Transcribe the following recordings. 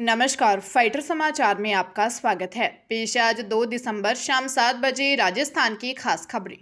नमस्कार फाइटर समाचार में आपका स्वागत है पेश आज दो दिसंबर शाम सात बजे राजस्थान की खास खबरें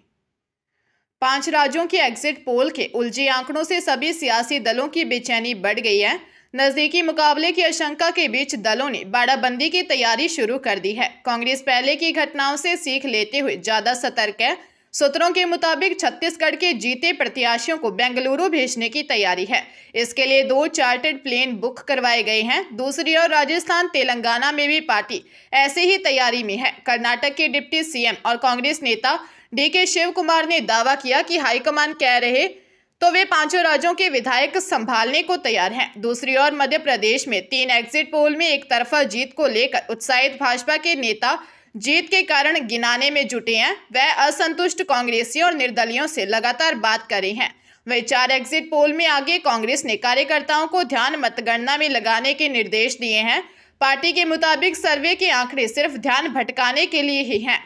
पांच राज्यों के एग्जिट पोल के उलझे आंकड़ों से सभी सियासी दलों की बेचैनी बढ़ गई है नजदीकी मुकाबले की आशंका के बीच दलों ने बाड़ाबंदी की तैयारी शुरू कर दी है कांग्रेस पहले की घटनाओं से सीख लेते हुए ज्यादा सतर्क है सूत्रों के मुताबिक छत्तीसगढ़ के जीते प्रत्याशियों को बेंगलुरु भेजने की तैयारी है इसके लिए दो चार्टर्ड प्लेन बुक करवाए गए हैं दूसरी ओर राजस्थान तेलंगाना में भी पार्टी ऐसी ही तैयारी में है कर्नाटक के डिप्टी सीएम और कांग्रेस नेता डी के शिव कुमार ने दावा किया कि हाईकमान कह रहे तो वे पांचों राज्यों के विधायक संभालने को तैयार हैं दूसरी ओर मध्य प्रदेश में तीन एग्जिट पोल में एक तरफा जीत को लेकर उत्साहित भाजपा के नेता जीत के कारण गिनाने में जुटे हैं वह असंतुष्ट कांग्रेसियों और निर्दलियों से लगातार बात करे हैं वे चार एग्जिट पोल में आगे कांग्रेस ने कार्यकर्ताओं को ध्यान मतगणना में लगाने के निर्देश दिए हैं पार्टी के मुताबिक सर्वे के आंकड़े सिर्फ ध्यान भटकाने के लिए ही हैं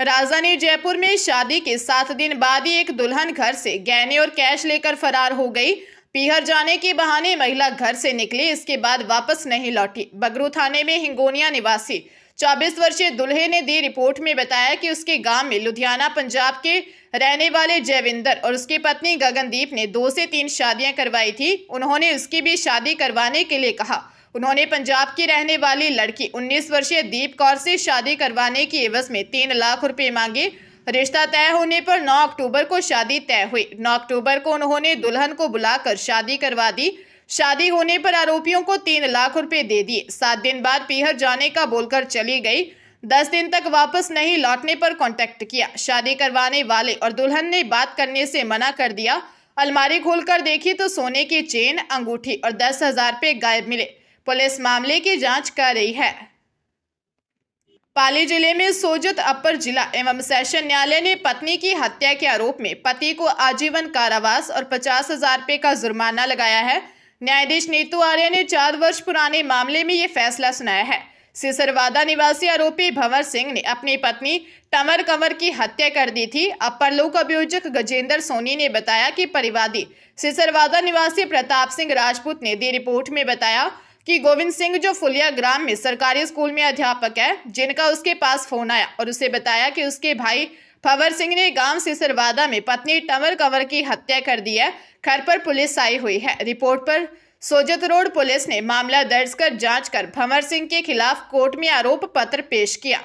राजधानी जयपुर में शादी के सात दिन बाद ही एक दुल्हन घर से गहने और कैश लेकर फरार हो गई पीहर जाने के बहाने महिला घर से निकली इसके बाद वापस नहीं लौटी बगरू थाने में हिंगोनिया निवासी 24 वर्षीय दुल्हे ने दी रिपोर्ट में बताया कि उसके गांव में लुधियाना पंजाब के रहने वाले जयविंदर और उसकी पत्नी गगनदीप ने दो से तीन शादियां करवाई थी उन्होंने उसकी भी शादी करवाने के लिए कहा उन्होंने पंजाब की रहने वाली लड़की 19 वर्षीय दीप कौर से शादी करवाने की एवज में तीन लाख रुपए मांगे रिश्ता तय होने पर 9 अक्टूबर को शादी तय हुई 9 अक्टूबर को उन्होंने दुल्हन को बुलाकर शादी करवा दी शादी होने पर आरोपियों को तीन लाख रुपए दे दिए सात दिन बाद पीहर जाने का बोलकर चली गई दस दिन तक वापस नहीं लौटने पर कांटेक्ट किया शादी करवाने वाले और दुल्हन ने बात करने से मना कर दिया अलमारी खोलकर देखी तो सोने की चेन अंगूठी और दस हजार रुपये गायब मिले पुलिस मामले की जांच कर रही है पाली जिले में सोजत अपर जिला एवं सेशन न्यायालय ने पत्नी की हत्या के आरोप में पति को आजीवन कारावास और पचास हजार रुपये का जुर्माना लगाया है न्यायाधीश नीतू आर्य ने चार वर्ष पुराने मामले में ये फैसला सुनाया है सिसरवादा निवासी आरोपी भंवर सिंह ने अपनी पत्नी तंवर कंवर की हत्या कर दी थी अपर लोक अभियोजक गजेंद्र सोनी ने बताया कि परिवादी सिसरवादा निवासी प्रताप सिंह राजपूत ने दी रिपोर्ट में बताया कि गोविंद सिंह जो फुलिया ग्राम में सरकारी स्कूल में अध्यापक है जिनका उसके पास फोन आया और उसे बताया कि उसके भाई फवर सिंह ने गांव सिसरवादा में पत्नी टमर कंवर की हत्या कर दी है घर पर पुलिस आई हुई है रिपोर्ट पर सोजत रोड पुलिस ने मामला दर्ज कर जांच कर भंवर सिंह के खिलाफ कोर्ट में आरोप पत्र पेश किया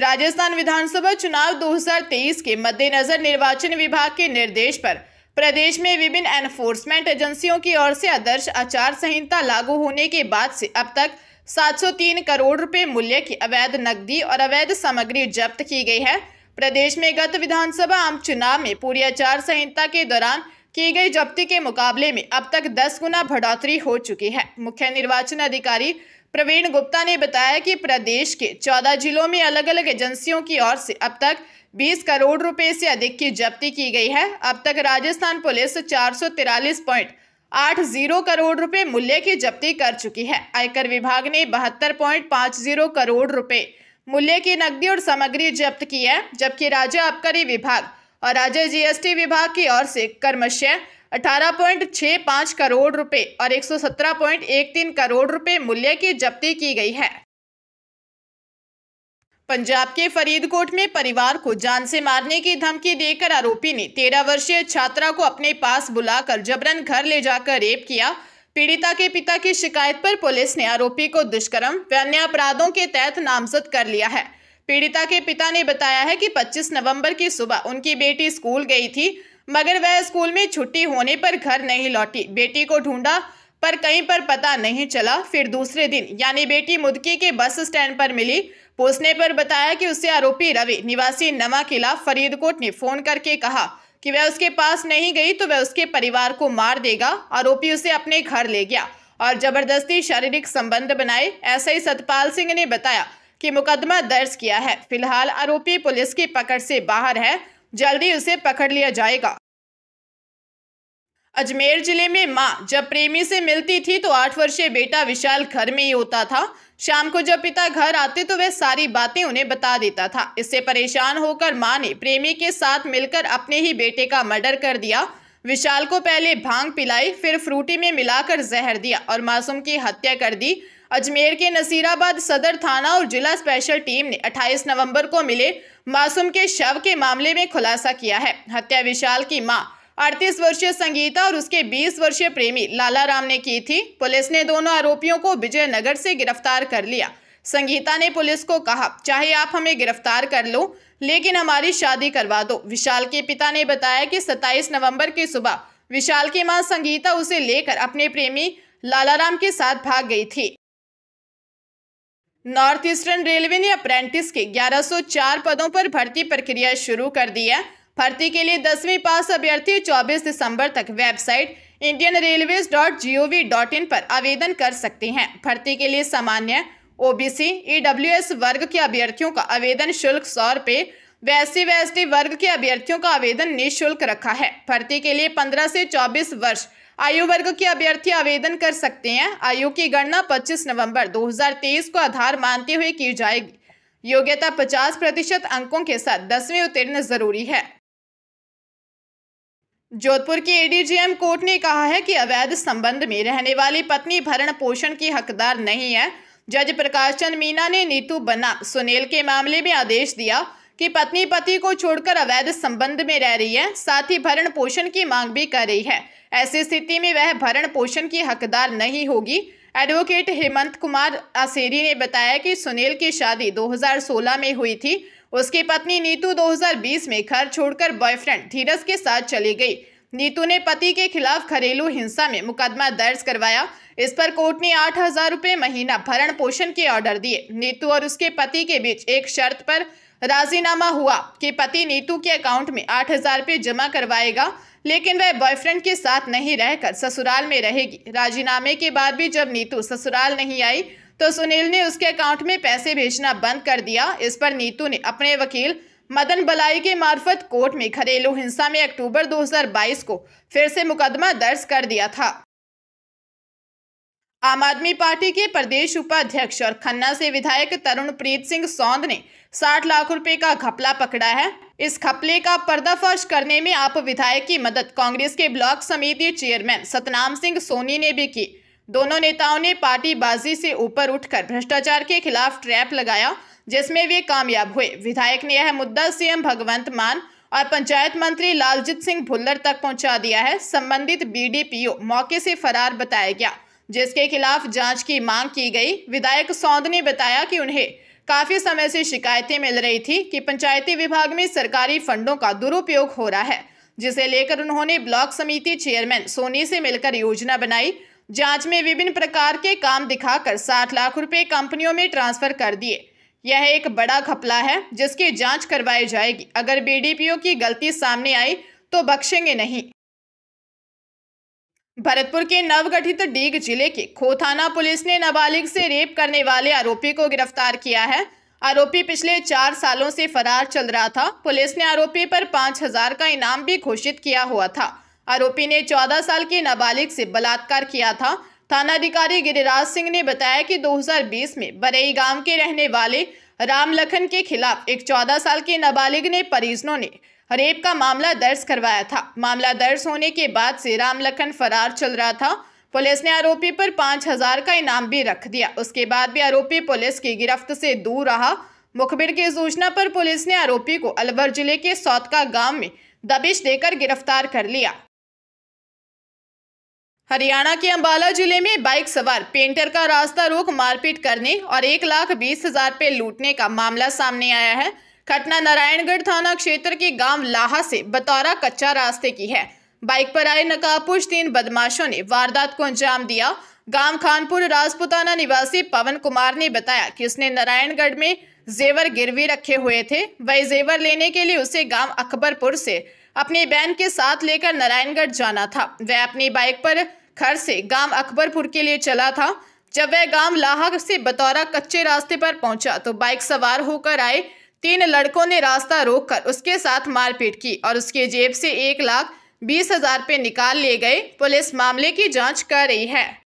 राजस्थान विधानसभा चुनाव 2023 के मद्देनजर निर्वाचन विभाग के निर्देश पर प्रदेश में विभिन्न एनफोर्समेंट एजेंसियों की ओर से आदर्श आचार संहिता लागू होने के बाद से अब तक 703 करोड़ रुपए मूल्य की अवैध नकदी और अवैध सामग्री जब्त की गई है प्रदेश में गत विधानसभा आम चुनाव में पूरी आचार संहिता के दौरान की गई जब्ती के मुकाबले में अब तक 10 गुना बढ़ोतरी हो चुकी है मुख्य निर्वाचन अधिकारी प्रवीण गुप्ता ने बताया कि प्रदेश के 14 जिलों में अलग अलग एजेंसियों की ओर से अब तक 20 करोड़ रुपए से अधिक की जब्ती की गई है अब तक राजस्थान पुलिस चार आठ जीरो करोड़ रुपए मूल्य की जब्ती कर चुकी है आयकर विभाग ने बहत्तर पॉइंट पाँच जीरो करोड़ रुपए मूल्य की नकदी और सामग्री जब्त की है जबकि राज्य आबकारी विभाग और राज्य जीएसटी विभाग की ओर से कर्मश्य पाँच करोड़ रुपए और तीन करोड़ रुपए मूल्य की जब्ती की गई है पंजाब के फरीदकोट में परिवार को जान से मारने की धमकी देकर आरोपी ने तेरह वर्षीय छात्रा को अपने पास बुलाकर जबरन घर ले जाकर रेप किया पीड़िता के पिता की शिकायत पर पुलिस ने आरोपी को दुष्कर्म व अन्य अपराधों के तहत नामजद कर लिया है पीड़िता के पिता ने बताया है कि 25 नवंबर की सुबह उनकी बेटी स्कूल गई थी मगर वह स्कूल में छुट्टी होने पर घर नहीं लौटी बेटी को ढूंढा पर कहीं पर पता नहीं चला फिर दूसरे दिन यानी बेटी मुदकी के बस स्टैंड पर मिली पूछने पर बताया कि उससे आरोपी रवि निवासी नवा किला फरीदकोट ने फोन करके कहा कि वह उसके पास नहीं गई तो वह उसके परिवार को मार देगा आरोपी उसे अपने घर ले गया और जबरदस्ती शारीरिक संबंध बनाए ऐसे ही सतपाल सिंह ने बताया कि मुकदमा दर्ज किया है फिलहाल आरोपी पुलिस की पकड़ से बाहर है जल्दी उसे पकड़ लिया जाएगा अजमेर जिले में मां जब प्रेमी से मिलती थी तो आठ वर्षीय बेटा विशाल घर में ही होता था शाम को जब पिता घर आते तो वह सारी बातें उन्हें बता देता था इससे परेशान होकर मां ने प्रेमी के साथ मिलकर अपने ही बेटे का मर्डर कर दिया विशाल को पहले भांग पिलाई फिर फ्रूटी में मिलाकर जहर दिया और मासूम की हत्या कर दी अजमेर के नसीराबाद सदर थाना और जिला स्पेशल टीम ने 28 नवंबर को मिले मासूम के शव के मामले में खुलासा किया है हत्या विशाल की मां अड़तीस वर्षीय संगीता और उसके 20 वर्षीय प्रेमी लालाराम ने की थी पुलिस ने दोनों आरोपियों को विजयनगर से गिरफ्तार कर लिया संगीता ने पुलिस को कहा चाहे आप हमें गिरफ्तार कर लो लेकिन हमारी शादी करवा दो विशाल के पिता ने बताया कि 27 नवंबर की सुबह विशाल की मां संगीता उसे लेकर अपने प्रेमी लालाराम के साथ भाग गई थी नॉर्थ ईस्टर्न रेलवे ने अप्रेंटिस के 1104 पदों पर भर्ती प्रक्रिया शुरू कर दी है भर्ती के लिए दसवीं पास अभ्यर्थी 24 दिसंबर तक website Indian railways dot G O V dot in पर आवेदन कर सकते हैं भर्ती के लिए सामान्य ओबीसी ईडब्ल्यूएस e वर्ग के अभ्यर्थियों का आवेदन शुल्क सौ रुपये वैसी वैसटी वर्ग के अभ्यर्थियों का आवेदन निःशुल्क रखा है भर्ती के लिए पंद्रह से चौबीस वर्ष आयु वर्ग के अभ्यर्थी आवेदन कर सकते हैं आयु की गणना 25 नवंबर 2023 को आधार मानते हुए की जाएगी योग्यता 50 प्रतिशत अंकों के साथ दसवीं उत्तीर्ण जरूरी है जोधपुर के एडीजीएम कोर्ट ने कहा है कि अवैध संबंध में रहने वाली पत्नी भरण पोषण की हकदार नहीं है जज प्रकाश चंद मीना ने नीतू बना सुनील के मामले में आदेश दिया कि पत्नी पति को छोड़कर अवैध संबंध में रह रही है साथ ही भरण पोषण की मांग भी कर रही है ऐसी स्थिति में वह भरण पोषण की हकदार नहीं होगी एडवोकेट हेमंत कुमार आसेरी ने बताया कि सुनील की शादी 2016 में हुई थी उसकी पत्नी नीतू 2020 में घर छोड़कर बॉयफ्रेंड धीरज के साथ चली गई नीतू ने पति के खिलाफ घरेलू हिंसा में मुकदमा दर्ज करवाया इस पर कोर्ट ने आठ हजार रुपये महीना भरण पोषण के ऑर्डर दिए नीतू और उसके पति के बीच एक शर्त पर राजीनामा हुआ कि पति नीतू के अकाउंट में आठ हजार रुपये जमा करवाएगा लेकिन वह बॉयफ्रेंड के साथ नहीं रहकर ससुराल में रहेगी राजीनामे के बाद भी जब नीतू ससुराल नहीं आई तो सुनील ने उसके अकाउंट में पैसे भेजना बंद कर दिया इस पर नीतू ने अपने वकील मदन बलाई के मार्फत कोर्ट में घरेलू हिंसा में अक्टूबर 2022 को फिर से मुकदमा दर्ज कर दिया था आम आदमी पार्टी के प्रदेश उपाध्यक्ष और खन्ना से विधायक तरुण प्रीत सिंह सौंद ने 60 लाख रुपए का घपला पकड़ा है इस घपले का पर्दाफाश करने में आप विधायक की मदद कांग्रेस के ब्लॉक समिति चेयरमैन सतनाम सिंह सोनी ने भी की दोनों नेताओं ने पार्टी बाजी से ऊपर उठकर भ्रष्टाचार के खिलाफ ट्रैप लगाया जिसमें वे कामयाब हुए विधायक ने यह मुद्दा सीएम भगवंत मान और पंचायत मंत्री लालजीत सिंह भुल्लर तक पहुंचा दिया है संबंधित बीडीपीओ मौके से फरार बताया गया जिसके खिलाफ जांच की मांग की गई विधायक सौंद ने बताया कि उन्हें काफ़ी समय से शिकायतें मिल रही थी कि पंचायती विभाग में सरकारी फंडों का दुरुपयोग हो रहा है जिसे लेकर उन्होंने ब्लॉक समिति चेयरमैन सोनी से मिलकर योजना बनाई जांच में विभिन्न प्रकार के काम दिखाकर साठ लाख रुपए कंपनियों में ट्रांसफर कर दिए यह एक बड़ा घपला है जिसकी जांच करवाई जाएगी अगर बीडीपीओ की गलती सामने आई तो बख्शेंगे नहीं भरतपुर के नवगठित डीग जिले के खोथाना पुलिस ने नाबालिग से रेप करने वाले आरोपी को गिरफ्तार किया है आरोपी पिछले चार सालों से फरार चल रहा था पुलिस ने आरोपी पर पाँच हजार का इनाम भी घोषित किया हुआ था आरोपी ने 14 साल की नाबालिग से बलात्कार किया था थानाधिकारी गिरिराज सिंह ने बताया कि 2020 में बरेई गांव के रहने वाले राम लखन के खिलाफ एक 14 साल की नाबालिग ने परिजनों ने रेप का मामला दर्ज करवाया था मामला दर्ज होने के बाद से राम लखन फरार चल रहा था पुलिस ने आरोपी पर पाँच हजार का इनाम भी रख दिया उसके बाद भी आरोपी पुलिस की गिरफ्त से दूर रहा मुखबिर की सूचना पर पुलिस ने आरोपी को अलवर जिले के सौतका गांव में दबिश देकर गिरफ्तार कर लिया हरियाणा के अंबाला जिले में बाइक सवार पेंटर का रास्ता रोक मारपीट करने और एक लाख बीस हजार रुपये लूटने का मामला सामने आया है घटना नारायणगढ़ थाना क्षेत्र के गांव लाहा से बतौरा कच्चा रास्ते की है बाइक पर आए नकाबपोश तीन बदमाशों ने वारदात को अंजाम दिया गांव खानपुर राजपुताना निवासी पवन कुमार ने बताया कि उसने नारायणगढ़ में जेवर गिरवी रखे हुए थे वही जेवर लेने के लिए उसे गाँव अकबरपुर से अपनी बहन के साथ लेकर नारायणगढ़ जाना था वह अपनी बाइक पर घर से गांव अकबरपुर के लिए चला था जब वह गांव लाहक से बतौरा कच्चे रास्ते पर पहुंचा तो बाइक सवार होकर आए तीन लड़कों ने रास्ता रोककर उसके साथ मारपीट की और उसके जेब से एक लाख बीस हजार रुपये निकाल लिए गए पुलिस मामले की जांच कर रही है